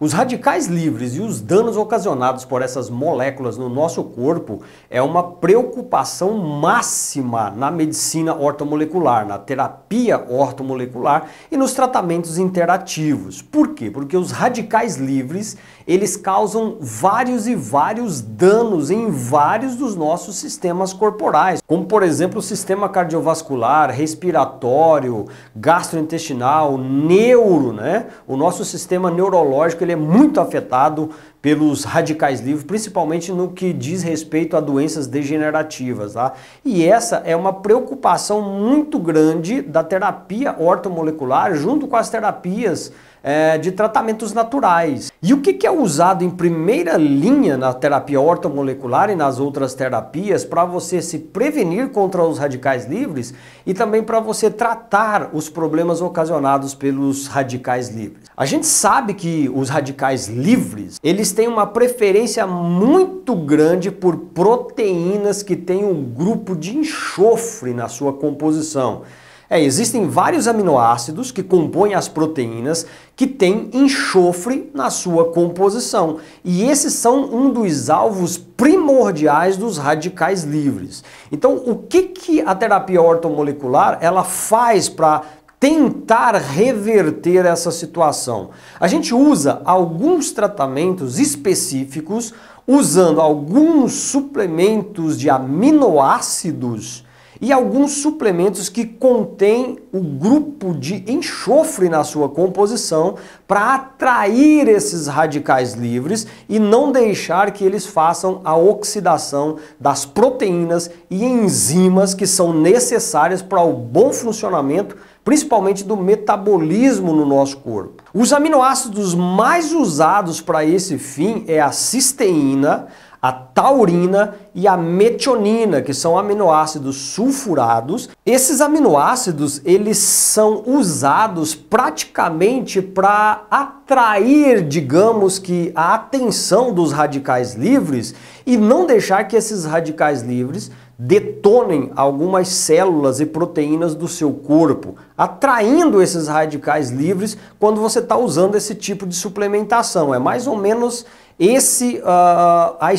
Os radicais livres e os danos ocasionados por essas moléculas no nosso corpo é uma preocupação máxima na medicina ortomolecular, na terapia ortomolecular e nos tratamentos interativos. Por quê? Porque os radicais livres, eles causam vários e vários danos em vários dos nossos sistemas corporais, como por exemplo o sistema cardiovascular, respiratório, gastrointestinal, neuro, né? O nosso sistema neurológico ele é muito afetado pelos radicais livres, principalmente no que diz respeito a doenças degenerativas. Tá? E essa é uma preocupação muito grande da terapia ortomolecular junto com as terapias é, de tratamentos naturais. E o que, que é usado em primeira linha na terapia ortomolecular e nas outras terapias para você se prevenir contra os radicais livres e também para você tratar os problemas ocasionados pelos radicais livres? A gente sabe que os radicais livres, eles têm uma preferência muito grande por proteínas que têm um grupo de enxofre na sua composição. É, existem vários aminoácidos que compõem as proteínas que têm enxofre na sua composição. E esses são um dos alvos primordiais dos radicais livres. Então, o que, que a terapia ortomolecular ela faz para tentar reverter essa situação. A gente usa alguns tratamentos específicos, usando alguns suplementos de aminoácidos e alguns suplementos que contêm o grupo de enxofre na sua composição para atrair esses radicais livres e não deixar que eles façam a oxidação das proteínas e enzimas que são necessárias para o bom funcionamento principalmente do metabolismo no nosso corpo. Os aminoácidos mais usados para esse fim é a cisteína, a taurina e a metionina, que são aminoácidos sulfurados. Esses aminoácidos, eles são usados praticamente para atrair, digamos que, a atenção dos radicais livres e não deixar que esses radicais livres detonem algumas células e proteínas do seu corpo, atraindo esses radicais livres quando você está usando esse tipo de suplementação. É mais ou menos esse, uh, a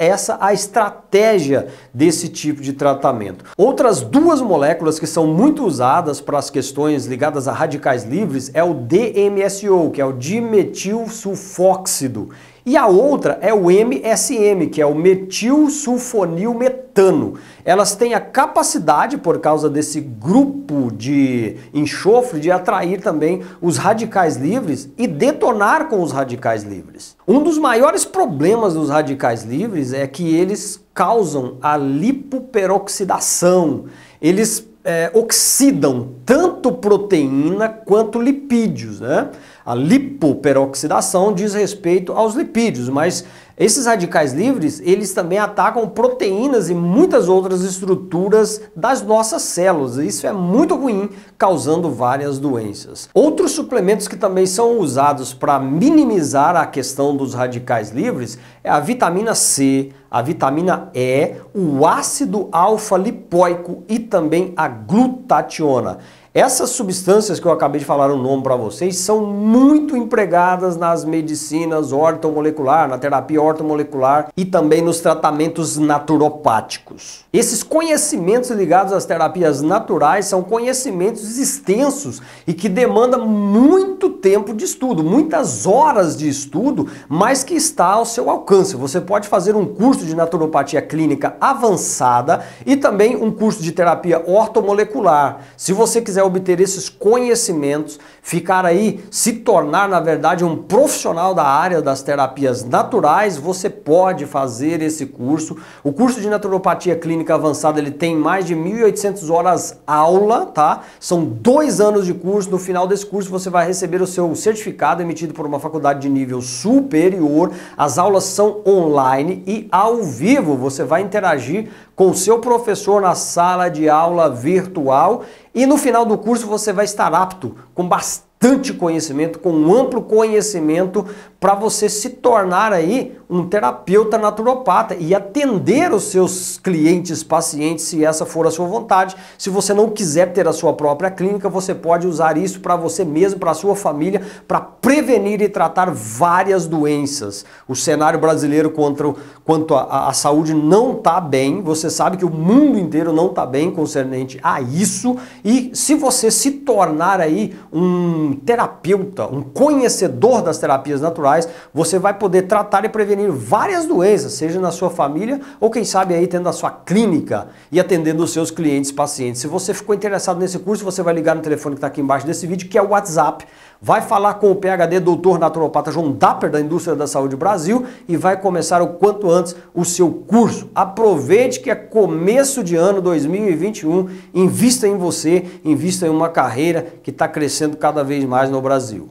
essa a estratégia estratégia desse tipo de tratamento. Outras duas moléculas que são muito usadas para as questões ligadas a radicais livres é o DMSO, que é o dimetilsulfóxido, e a outra é o MSM, que é o metilsulfonilmetano metano. Elas têm a capacidade, por causa desse grupo de enxofre, de atrair também os radicais livres e detonar com os radicais livres. Um dos maiores problemas dos radicais livres é que eles causam a lipoperoxidação. Eles é, oxidam tanto proteína quanto lipídios. Né? A lipoperoxidação diz respeito aos lipídios, mas esses radicais livres, eles também atacam proteínas e muitas outras estruturas das nossas células. Isso é muito ruim, causando várias doenças. Outros suplementos que também são usados para minimizar a questão dos radicais livres é a vitamina C, a vitamina E, o ácido alfa-lipoico e também a glutationa. Essas substâncias que eu acabei de falar o nome para vocês são muito empregadas nas medicinas ortomolecular, na terapia ortomolecular e também nos tratamentos naturopáticos. Esses conhecimentos ligados às terapias naturais são conhecimentos extensos e que demandam muito tempo de estudo, muitas horas de estudo, mas que está ao seu alcance. Você pode fazer um curso de naturopatia clínica avançada e também um curso de terapia ortomolecular. Se você quiser é obter esses conhecimentos, ficar aí, se tornar, na verdade, um profissional da área das terapias naturais, você pode fazer esse curso. O curso de naturopatia clínica avançada, ele tem mais de 1.800 horas aula, tá? São dois anos de curso, no final desse curso você vai receber o seu certificado emitido por uma faculdade de nível superior, as aulas são online e ao vivo, você vai interagir com o seu professor na sala de aula virtual e no final do curso você vai estar apto com bastante conhecimento, com um amplo conhecimento para você se tornar aí um terapeuta naturopata e atender os seus clientes, pacientes, se essa for a sua vontade. Se você não quiser ter a sua própria clínica, você pode usar isso para você mesmo, para a sua família, para prevenir e tratar várias doenças. O cenário brasileiro contra, quanto à saúde não está bem, você sabe que o mundo inteiro não está bem concernente a isso, e se você se tornar aí um terapeuta, um conhecedor das terapias naturais, você vai poder tratar e prevenir prevenir várias doenças, seja na sua família ou quem sabe aí tendo a sua clínica e atendendo os seus clientes pacientes. Se você ficou interessado nesse curso, você vai ligar no telefone que está aqui embaixo desse vídeo, que é o WhatsApp. Vai falar com o PHD doutor naturopata João Dapper da Indústria da Saúde Brasil e vai começar o quanto antes o seu curso. Aproveite que é começo de ano 2021, invista em você, invista em uma carreira que está crescendo cada vez mais no Brasil.